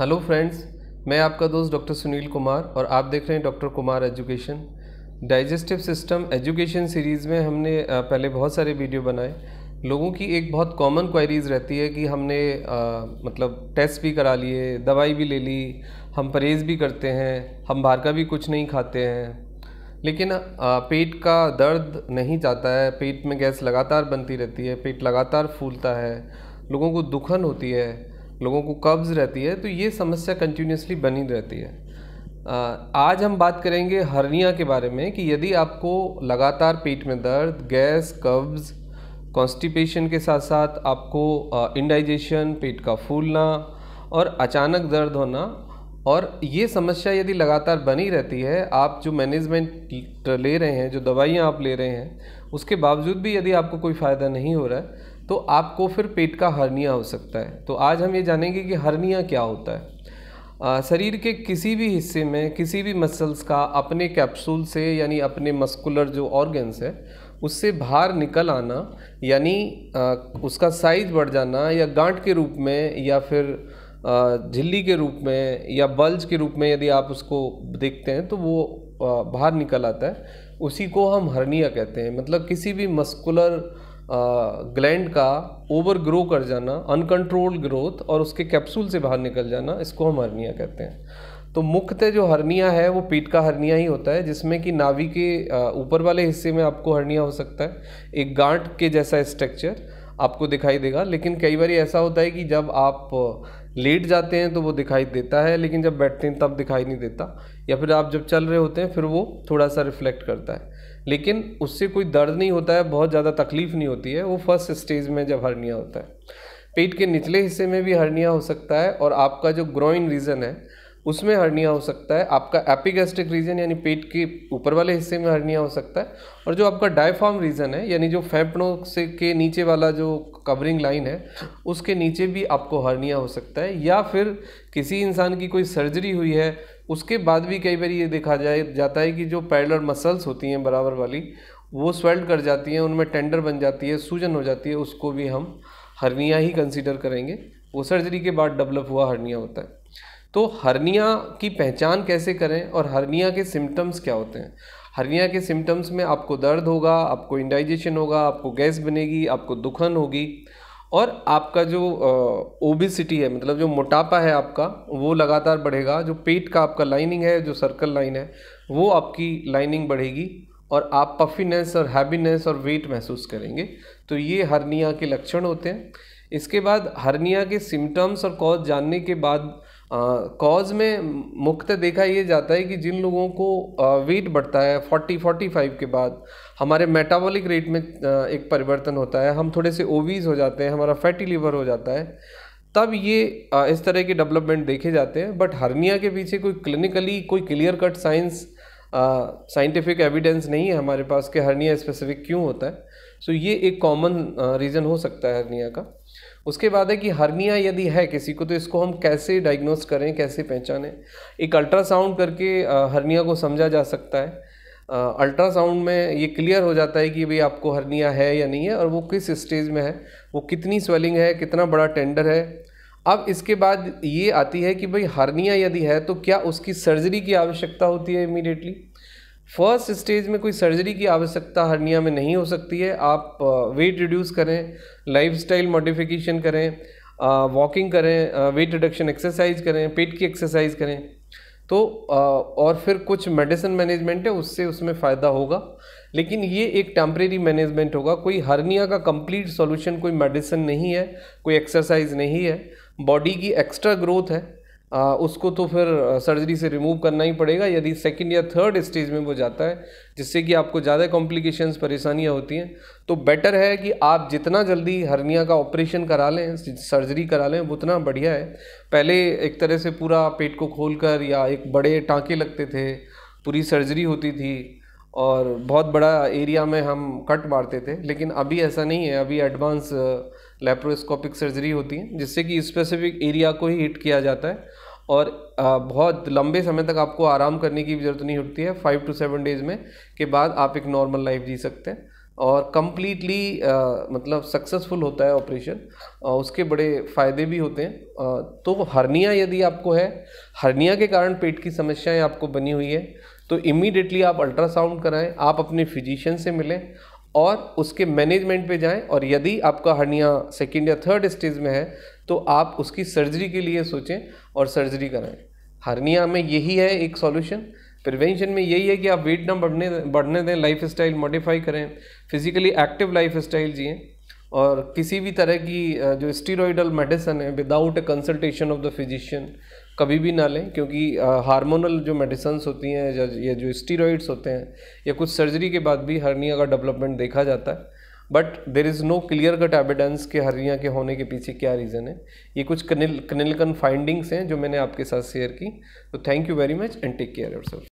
hello friends मैं आपका दोस्त डॉक्टर सुनील कुमार और आप देख रहे हैं doctor Kumar education digestive system education series में हमने पहले बहुत सारे वीडियो बनाए लोगों की एक बहुत कॉमन क्वायरीज़ रहती है कि हमने आ, मतलब टेस्ट भी करा लिए दवाई भी ले ली हम परहेज़ भी करते हैं हम बाहर का भी कुछ नहीं खाते हैं लेकिन आ, पेट का दर्द नहीं जाता है पेट में गैस लगातार बनती रहती है पेट लगातार फूलता है लोगों को दुखन होती है लोगों को कब्ज़ रहती है तो ये समस्या कंटिन्यूसली बनी रहती है आज हम बात करेंगे हर्निया के बारे में कि यदि आपको लगातार पेट में दर्द गैस कब्ज़ कॉन्स्टिपेशन के साथ साथ आपको इंडाइजेशन पेट का फूलना और अचानक दर्द होना और ये समस्या यदि लगातार बनी रहती है आप जो मैनेजमेंट ले रहे हैं जो दवाइयाँ आप ले रहे हैं उसके बावजूद भी यदि आपको कोई फ़ायदा नहीं हो रहा है तो आपको फिर पेट का हर्निया हो सकता है तो आज हम ये जानेंगे कि हर्निया क्या होता है आ, शरीर के किसी भी हिस्से में किसी भी मसल्स का अपने कैप्सूल से यानी अपने मस्कुलर जो ऑर्गन्स है उससे बाहर निकल आना यानी उसका साइज बढ़ जाना या गांठ के रूप में या फिर झिल्ली के रूप में या बल्ज के रूप में यदि आप उसको देखते हैं तो वो बाहर निकल आता है उसी को हम हर्निया कहते हैं मतलब किसी भी मस्कुलर ग्लैंड का ओवर ग्रो कर जाना अनकंट्रोल्ड ग्रोथ और उसके कैप्सूल से बाहर निकल जाना इसको हम हर्निया कहते हैं तो मुख्यतः जो हर्निया है वो पीठ का हर्निया ही होता है जिसमें कि नावी के ऊपर वाले हिस्से में आपको हर्निया हो सकता है एक गांठ के जैसा स्ट्रक्चर आपको दिखाई देगा लेकिन कई बार ऐसा होता है कि जब आप लेट जाते हैं तो वो दिखाई देता है लेकिन जब बैठते हैं तब दिखाई नहीं देता या फिर आप जब चल रहे होते हैं फिर वो थोड़ा सा रिफ्लेक्ट करता है लेकिन उससे कोई दर्द नहीं होता है बहुत ज़्यादा तकलीफ़ नहीं होती है वो फर्स्ट स्टेज में जब हर्निया होता है पेट के निचले हिस्से में भी हर्निया हो सकता है और आपका जो ग्रोइन रीजन है उसमें हर्निया हो सकता है आपका एपिगेस्टिक रीजन यानी पेट के ऊपर वाले हिस्से में हर्निया हो सकता है और जो आपका डायफॉर्म रीजन है यानी जो फेफड़ों से के नीचे वाला जो कवरिंग लाइन है उसके नीचे भी आपको हर्निया हो सकता है या फिर किसी इंसान की कोई सर्जरी हुई है उसके बाद भी कई बार ये देखा जाए जाता है कि जो पैडलर मसल्स होती हैं बराबर वाली वो स्वेल्ड कर जाती हैं उनमें टेंडर बन जाती है सूजन हो जाती है उसको भी हम हर्निया ही कंसिडर करेंगे वो सर्जरी के बाद डेवलप हुआ हर्निया होता है तो हर्निया की पहचान कैसे करें और हर्निया के सिम्टम्स क्या होते हैं हर्निया के सिम्टम्स में आपको दर्द होगा आपको इंडाइजेशन होगा आपको गैस बनेगी आपको दुखन होगी और आपका जो ओबिसिटी है मतलब जो मोटापा है आपका वो लगातार बढ़ेगा जो पेट का आपका लाइनिंग है जो सर्कल लाइन है वो आपकी लाइनिंग बढ़ेगी और आप पफीनेस और हैबीनेस और वेट महसूस करेंगे तो ये हर्निया के लक्षण होते हैं इसके बाद हर्निया के सिम्टम्स और कॉज जानने के बाद कॉज में मुख्य देखा ये जाता है कि जिन लोगों को आ, वेट बढ़ता है 40 45 के बाद हमारे मेटाबॉलिक रेट में आ, एक परिवर्तन होता है हम थोड़े से ओवीज हो जाते हैं हमारा फैटी लीवर हो जाता है तब ये आ, इस तरह के डेवलपमेंट देखे जाते हैं बट हर्निया के पीछे कोई क्लिनिकली कोई clear cut science scientific evidence नहीं है हमारे पास कि हर्निया स्पेसिफिक क्यों होता है सो so, ये एक कॉमन रीज़न हो सकता है हर्निया का उसके बाद है कि हर्निया यदि है किसी को तो इसको हम कैसे डायग्नोस करें कैसे पहचानें एक अल्ट्रासाउंड करके हर्निया को समझा जा सकता है अल्ट्रासाउंड में ये क्लियर हो जाता है कि भाई आपको हर्निया है या नहीं है और वो किस स्टेज में है वो कितनी स्वेलिंग है कितना बड़ा टेंडर है अब इसके बाद ये आती है कि भाई हर्निया यदि है तो क्या उसकी सर्जरी की आवश्यकता होती है इमीडिएटली फर्स्ट स्टेज में कोई सर्जरी की आवश्यकता हर्निया में नहीं हो सकती है आप वेट रिड्यूस करें लाइफस्टाइल मॉडिफिकेशन करें वॉकिंग करें वेट रिडक्शन एक्सरसाइज करें पेट की एक्सरसाइज करें तो और फिर कुछ मेडिसिन मैनेजमेंट है उससे उसमें फ़ायदा होगा लेकिन ये एक टेम्प्रेरी मैनेजमेंट होगा कोई हर्निया का कंप्लीट सॉल्यूशन कोई मेडिसिन नहीं है कोई एक्सरसाइज नहीं है बॉडी की एक्स्ट्रा ग्रोथ है आ, उसको तो फिर सर्जरी से रिमूव करना ही पड़ेगा यदि सेकंड या थर्ड स्टेज में वो जाता है जिससे कि आपको ज़्यादा कॉम्प्लिकेशंस परेशानियाँ होती हैं तो बेटर है कि आप जितना जल्दी हर्निया का ऑपरेशन करा लें सर्जरी करा लें उतना बढ़िया है पहले एक तरह से पूरा पेट को खोल कर या एक बड़े टाँके लगते थे पूरी सर्जरी होती थी और बहुत बड़ा एरिया में हम कट मारते थे लेकिन अभी ऐसा नहीं है अभी एडवांस लेप्रोस्कोपिक सर्जरी होती है जिससे कि स्पेसिफिक एरिया को ही हिट किया जाता है और बहुत लंबे समय तक आपको आराम करने की ज़रूरत नहीं होती है फाइव टू सेवन डेज़ में के बाद आप एक नॉर्मल लाइफ जी सकते हैं और कम्प्लीटली मतलब सक्सेसफुल होता है ऑपरेशन उसके बड़े फ़ायदे भी होते हैं आ, तो हर्निया यदि आपको है हर्निया के कारण पेट की समस्याएं आपको बनी हुई है तो इमीडिएटली आप अल्ट्रासाउंड कराएं आप अपने फिजिशियन से मिलें और उसके मैनेजमेंट पे जाएं और यदि आपका हर्निया सेकेंड या थर्ड स्टेज में है तो आप उसकी सर्जरी के लिए सोचें और सर्जरी कराएं हर्निया में यही है एक सॉल्यूशन प्रिवेंशन में यही है कि आप वेट ना बढ़ने बढ़ने दें लाइफ स्टाइल मॉडिफाई करें फिजिकली एक्टिव लाइफ स्टाइल जिए और किसी भी तरह की जो स्टीरोइडल मेडिसन है without a consultation of the physician कभी भी ना लें क्योंकि हार्मोनल जो मेडिसन्स होती हैं या जो स्टीरोइड्स होते हैं या कुछ सर्जरी के बाद भी हर्निया का डेवलपमेंट देखा जाता है but there is no clear cut evidence के हर्निया के होने के पीछे क्या रीज़न है ये कुछ क्निल क्निलकन फाइंडिंग्स हैं जो मैंने आपके साथ शेयर की तो thank you very much and take care your self